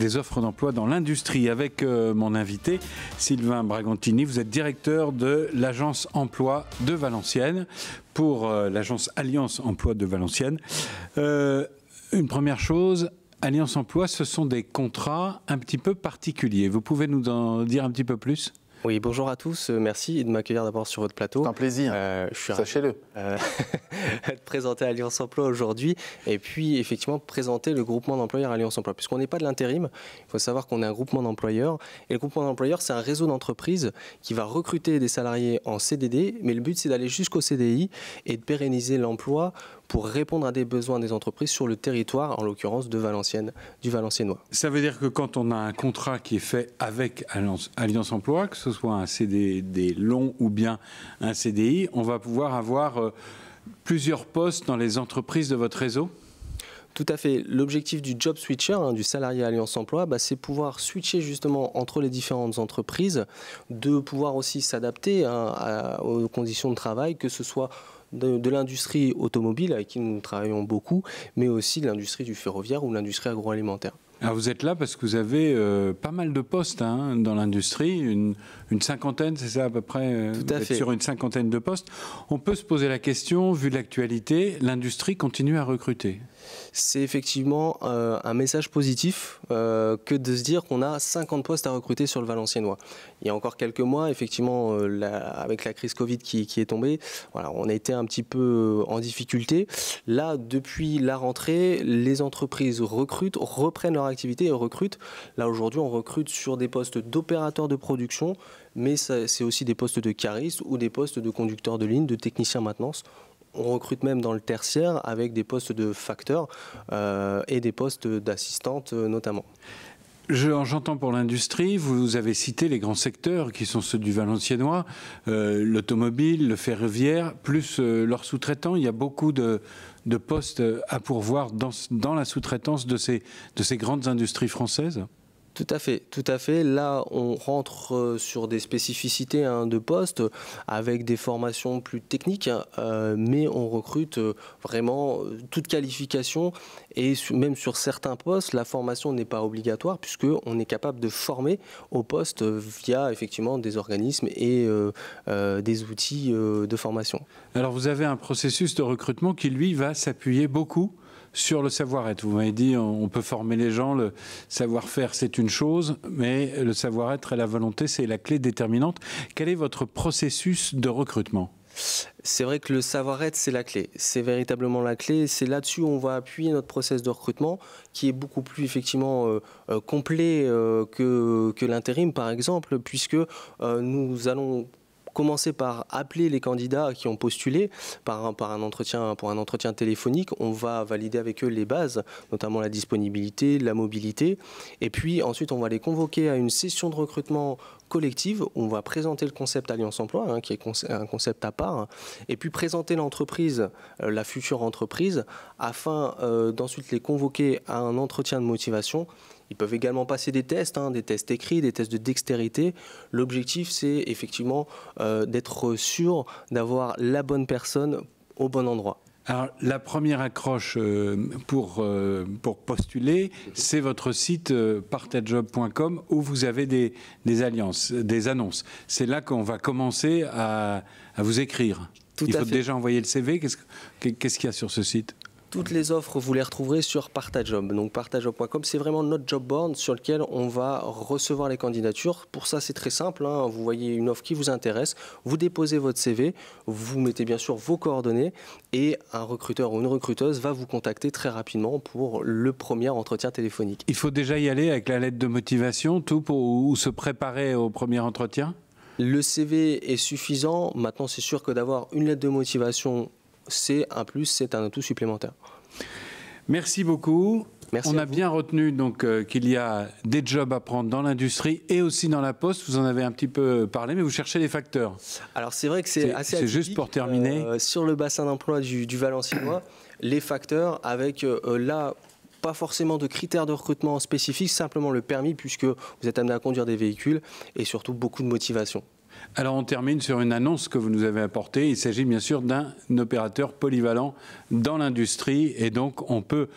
des offres d'emploi dans l'industrie avec euh, mon invité Sylvain Bragantini. Vous êtes directeur de l'agence emploi de Valenciennes pour euh, l'agence Alliance emploi de Valenciennes. Euh, une première chose, Alliance emploi, ce sont des contrats un petit peu particuliers. Vous pouvez nous en dire un petit peu plus oui, bonjour à tous. Euh, merci de m'accueillir d'abord sur votre plateau. C'est un plaisir. Euh, je suis Sachez-le. Euh, de présenter Alliance Emploi aujourd'hui et puis effectivement présenter le groupement d'employeurs Alliance Emploi. Puisqu'on n'est pas de l'intérim, il faut savoir qu'on est un groupement d'employeurs. Et le groupement d'employeurs, c'est un réseau d'entreprises qui va recruter des salariés en CDD, mais le but, c'est d'aller jusqu'au CDI et de pérenniser l'emploi pour répondre à des besoins des entreprises sur le territoire, en l'occurrence de Valenciennes, du Valenciennois. Ça veut dire que quand on a un contrat qui est fait avec Alliance, Alliance Emploi, que ce ce soit un CDD long ou bien un CDI, on va pouvoir avoir euh, plusieurs postes dans les entreprises de votre réseau tout à fait. L'objectif du job switcher, hein, du salarié Alliance Emploi, bah, c'est pouvoir switcher justement entre les différentes entreprises, de pouvoir aussi s'adapter hein, aux conditions de travail, que ce soit de, l'industrie automobile avec qui nous travaillons beaucoup, mais aussi de l'industrie du ferroviaire ou l'industrie agroalimentaire vous êtes là parce que vous avez euh, pas mal de postes hein, dans l'industrie, une, cinquantaine, c'est ça à peu près euh, sur une cinquantaine de postes. On peut se poser la question, vu l'actualité, l'industrie continue à recruter c'est effectivement euh, un message positif euh, que de se dire qu'on a 50 postes à recruter sur le Valenciennois. Il y a encore quelques mois, effectivement, euh, avec la crise Covid qui, est tombée, on a été un petit peu en difficulté. Là, depuis la rentrée, les entreprises recrutent, reprennent leur activité et recrutent. Là, aujourd'hui, on recrute sur des postes d'opérateurs de production, mais c'est aussi des postes de caristes ou des postes de conducteurs de ligne, de techniciens maintenance on recrute même dans le tertiaire avec des postes de facteurs euh, et des postes d'assistantes euh, notamment. J'entends pour l'industrie, vous avez cité les grands secteurs qui sont ceux du Valenciennois, euh, l'automobile, le ferroviaire, plus leurs sous-traitants. Il y a beaucoup de, postes à pourvoir dans, la sous-traitance de ces grandes industries françaises tout à fait, tout à fait. Là, on rentre euh, sur des spécificités hein, de poste avec des formations plus techniques, hein, euh, mais on recrute euh, vraiment toute qualification et même sur certains postes, la formation n'est pas obligatoire puisqu'on est capable de former au poste via effectivement des organismes et des outils de formation. Alors, vous avez un processus de recrutement qui lui va s'appuyer beaucoup sur le savoir-être. Vous m'avez dit, on peut former les gens, le savoir-faire, c'est une chose, mais le savoir-être et la volonté, c'est la clé déterminante. Quel est votre processus de recrutement c'est vrai que le savoir-être, c'est la clé. C'est véritablement la clé. C'est là-dessus où on va appuyer notre process de recrutement, qui est beaucoup plus effectivement euh, euh, complet euh, que, l'intérim, par exemple, puisque nous allons commencer par appeler les candidats qui ont postulé par un, entretien, pour un entretien téléphonique. On va valider avec eux les bases, notamment la disponibilité, la mobilité. Et puis ensuite, on va les convoquer à une session de recrutement collective. on va présenter le concept Alliance Emploi, hein, qui est un concept à part, et puis présenter l'entreprise, euh, la future entreprise, afin euh, d'ensuite les convoquer à un entretien de motivation ils peuvent également passer des tests, hein, des tests écrits, des tests de dextérité. L'objectif, c'est effectivement euh, d'être sûr d'avoir la bonne personne au bon endroit. Alors, la première accroche euh, pour, euh, pour postuler, c'est votre site partagejob.com où vous avez des, alliances, des annonces. C'est là qu'on va commencer à, vous écrire. Il faut déjà envoyer le CV. Qu'est-ce qu'il y a sur ce site toutes les offres, vous les retrouverez sur Partajob. Donc partajob.com, c'est vraiment notre job board sur lequel on va recevoir les candidatures. Pour ça, c'est très simple. Hein. Vous voyez une offre qui vous intéresse, vous déposez votre CV, vous mettez bien sûr vos coordonnées et un recruteur ou une recruteuse va vous contacter très rapidement pour le premier entretien téléphonique. Il faut déjà y aller avec la lettre de motivation, tout pour se préparer au premier entretien le CV est suffisant. Maintenant, c'est sûr que d'avoir une lettre de motivation c'est un plus, c'est un atout supplémentaire. Merci beaucoup. on a bien retenu donc euh, qu'il y a des jobs à prendre dans l'industrie et aussi dans la poste. Vous en avez un petit peu parlé, mais vous cherchez les facteurs. Alors c'est vrai que c'est assez. C'est juste pour terminer. Euh, sur le bassin d'emploi du, du Valenciennois, les facteurs avec euh, là pas forcément de critères de recrutement spécifiques, simplement le permis puisque vous êtes amené à conduire des véhicules et surtout beaucoup de motivation. Alors on termine sur une annonce que vous nous avez apportée. Il s'agit bien sûr d'un opérateur polyvalent dans l'industrie et donc on peut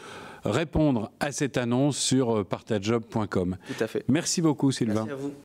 répondre à cette annonce sur euh, partajob.com. Tout à fait. Merci beaucoup Sylvain. Merci à vous.